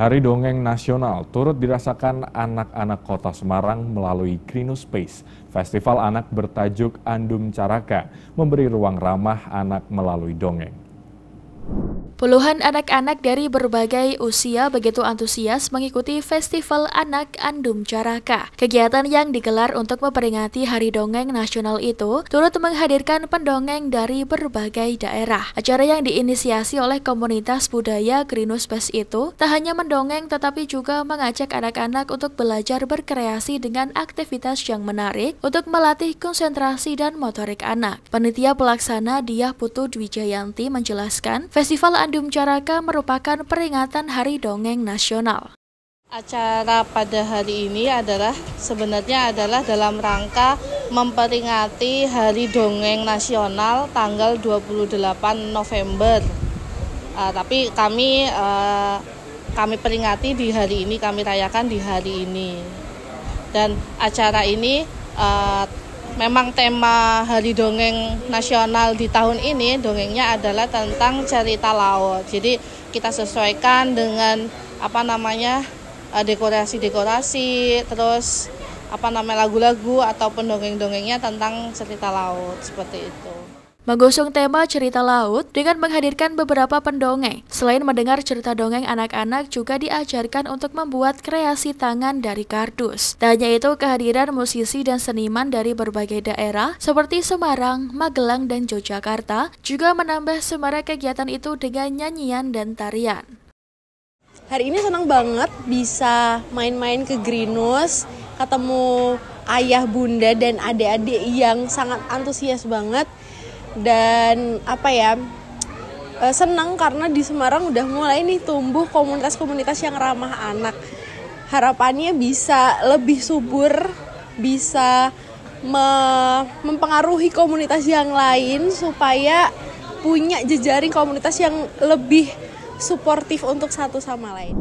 Hari Dongeng Nasional turut dirasakan anak-anak kota Semarang melalui Krino Space. Festival anak bertajuk Andum Caraka memberi ruang ramah anak melalui dongeng. Puluhan anak-anak dari berbagai usia begitu antusias mengikuti Festival Anak Andum Caraka. Kegiatan yang digelar untuk memperingati Hari Dongeng Nasional itu turut menghadirkan pendongeng dari berbagai daerah. Acara yang diinisiasi oleh komunitas budaya Grinuspes Space itu tak hanya mendongeng tetapi juga mengajak anak-anak untuk belajar berkreasi dengan aktivitas yang menarik untuk melatih konsentrasi dan motorik anak. Penitia pelaksana Diah Putu Dwijayanti menjelaskan, Festival Anak Adum Caraka merupakan peringatan Hari Dongeng Nasional. Acara pada hari ini adalah sebenarnya adalah dalam rangka memperingati Hari Dongeng Nasional tanggal 28 November. Uh, tapi kami uh, kami peringati di hari ini, kami rayakan di hari ini. Dan acara ini uh, memang tema Hari Dongeng Nasional di tahun ini dongengnya adalah tentang cerita laut. Jadi kita sesuaikan dengan apa namanya eh, dekorasi-dekorasi, terus apa namanya lagu-lagu ataupun dongeng-dongengnya tentang cerita laut seperti itu. Mengusung tema cerita laut dengan menghadirkan beberapa pendongeng. Selain mendengar cerita dongeng, anak-anak juga diajarkan untuk membuat kreasi tangan dari kardus. Tak hanya itu, kehadiran musisi dan seniman dari berbagai daerah seperti Semarang, Magelang, dan Yogyakarta juga menambah semarak kegiatan itu dengan nyanyian dan tarian. Hari ini senang banget bisa main-main ke Greenus, ketemu ayah bunda dan adik-adik yang sangat antusias banget dan apa ya eh, senang karena di Semarang udah mulai nih tumbuh komunitas-komunitas yang ramah anak. Harapannya bisa lebih subur, bisa me mempengaruhi komunitas yang lain supaya punya jejaring komunitas yang lebih suportif untuk satu sama lain.